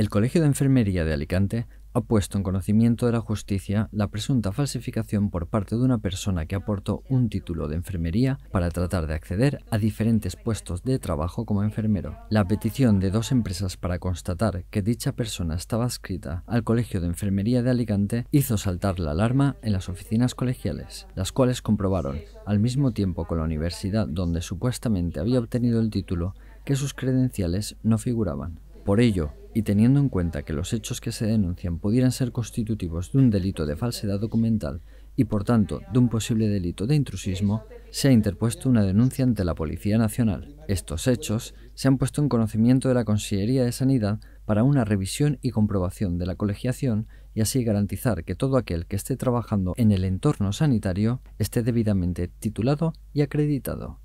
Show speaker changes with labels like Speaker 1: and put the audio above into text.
Speaker 1: El Colegio de Enfermería de Alicante ha puesto en conocimiento de la justicia la presunta falsificación por parte de una persona que aportó un título de enfermería para tratar de acceder a diferentes puestos de trabajo como enfermero. La petición de dos empresas para constatar que dicha persona estaba adscrita al Colegio de Enfermería de Alicante hizo saltar la alarma en las oficinas colegiales, las cuales comprobaron, al mismo tiempo con la universidad donde supuestamente había obtenido el título, que sus credenciales no figuraban. Por ello, y teniendo en cuenta que los hechos que se denuncian pudieran ser constitutivos de un delito de falsedad documental y por tanto de un posible delito de intrusismo, se ha interpuesto una denuncia ante la Policía Nacional. Estos hechos se han puesto en conocimiento de la Consellería de Sanidad para una revisión y comprobación de la colegiación y así garantizar que todo aquel que esté trabajando en el entorno sanitario esté debidamente titulado y acreditado.